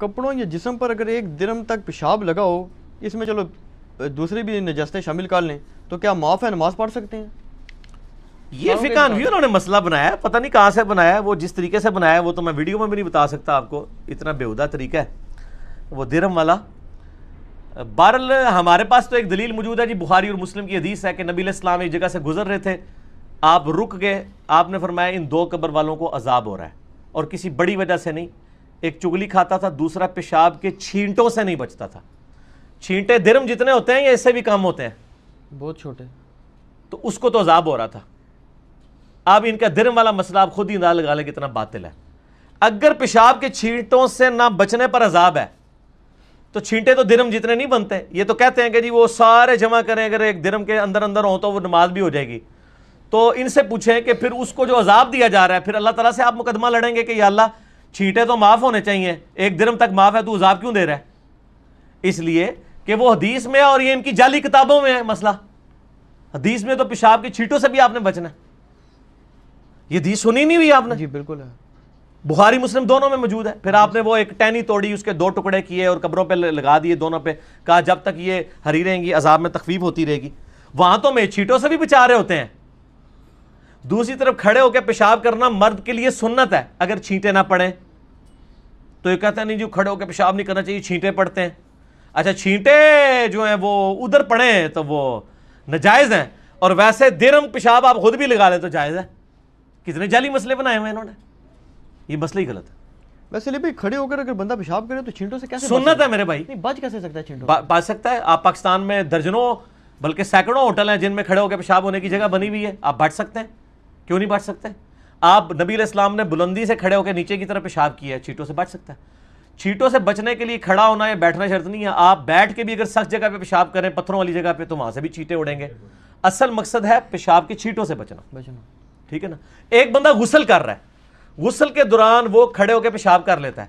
कपड़ों या जिसम पर अगर एक दिरम तक पेशाब लगा हो इसमें चलो दूसरी भी नजस्तें शामिल कर लें तो क्या माफ़ है नमाज पढ़ सकते हैं ये फिकान भी उन्होंने मसला बनाया है पता नहीं कहाँ से बनाया है वो जिस तरीके से बनाया है वो तो मैं वीडियो में भी नहीं बता सकता आपको इतना बेहुदा तरीका है वो दिरम वाला बहरल हमारे पास तो एक दलील मौजूद है जी बुखारी और मुस्लिम की हदीस है कि नबी इस्लाम एक जगह से गुजर रहे थे आप रुक गए आपने फरमाया इन दो कब्र वालों को अजाब हो रहा है और किसी बड़ी वजह से नहीं एक चुगली खाता था दूसरा पेशाब के छींटों से नहीं बचता था छींटे धर्म जितने होते हैं या इससे भी कम होते हैं बहुत छोटे तो उसको तो अजाब हो रहा था अब इनका धर्म वाला मसला आप खुद ही ना लगा लें कितना बातिल है अगर पेशाब के छींटों से ना बचने पर अजाब है तो छींटे तो धर्म जितने नहीं बनते ये तो कहते हैं कि जी वो सारे जमा करें अगर एक धर्म के अंदर अंदर हो तो वो नमाज भी हो जाएगी तो इनसे पूछें कि फिर उसको जो अजाब दिया जा रहा है फिर अल्लाह तला से आप मुकदमा लड़ेंगे कि अल्लाह छीटे तो माफ़ होने चाहिए एक दिन तक माफ़ है तो उजाब क्यों दे रहा है इसलिए कि वो हदीस में और ये इनकी जाली किताबों में है मसला हदीस में तो पेशाब की छीटों से भी आपने बचना है ये हदीस सुनी नहीं हुई आपने जी बिल्कुल है बुहारी मुस्लिम दोनों में मौजूद है फिर आपने वो एक टैनी तोड़ी उसके दो टुकड़े किए और कब्रों पर लगा दिए दोनों पे कहा जब तक ये हरी रहेंगी अजाब में तकफीफ होती रहेगी वहां तो मैं छीटों से भी बचा रहे होते हैं दूसरी तरफ खड़े होकर पेशाब करना मर्द के लिए सुन्नत है अगर छींटे ना पड़े तो ये कहते हैं नहीं जो खड़े होकर पेशाब नहीं करना चाहिए छींटे पड़ते हैं अच्छा छींटे जो हैं वो उधर पड़े हैं तो वो नजायज़ हैं और वैसे दिरम पेशाब आप खुद भी लगा लें तो जायज़ है कितने जाली मसले बनाए हुए इन्होंने ये मसला ही गलत है वैसे लिए भाई खड़े होकर अगर बंदा पेशाब करे तो छींटों से कैसे सुनना था मेरे भाई नहीं बच कैसे सकता है छींटों बच सकता है आप पाकिस्तान में दर्जनों बल्कि सैकड़ों होटल हैं जिनमें खड़े होकर पेशाब होने की जगह बनी हुई है आप बांट सकते हैं क्यों नहीं बांट सकते आप नबी इस्लाम ने बुलंदी से खड़े होकर नीचे की तरफ पेशाब किया है छीटों से बच सकता है छीटों से बचने के लिए खड़ा होना या बैठना शर्त नहीं है आप बैठ के भी अगर सख्त जगह पे पेशाब करें पत्थरों वाली जगह पे तो वहां से भी छीटे उड़ेंगे असल मकसद है पेशाब की छीटों से बचना बचना ठीक है ना एक बंदा गुसल कर रहा है गुसल के दौरान वो खड़े होकर पेशाब कर लेता है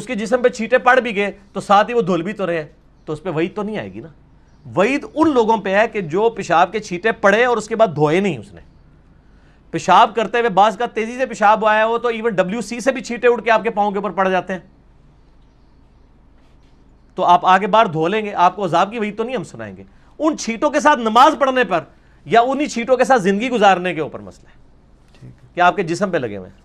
उसके जिसम पे छीटे पड़ भी गए तो साथ ही वो धुल भी तो रहे तो उस पर वही तो नहीं आएगी ना वईद उन लोगों पर है कि जो पेशाब के छीटे पड़े और उसके बाद धोए नहीं उसने पेशाब करते हुए बास का तेजी से पेशाब आया हो तो इवन डब्ल्यू से भी छीटे उड़ के आपके पाँव के ऊपर पड़ जाते हैं तो आप आगे बार धो लेंगे आपको अजाब की वही तो नहीं हम सुनाएंगे उन छीटों के साथ नमाज पढ़ने पर या उन्हीं छीटों के साथ जिंदगी गुजारने के ऊपर मसला है कि आपके जिसम पे लगे हुए हैं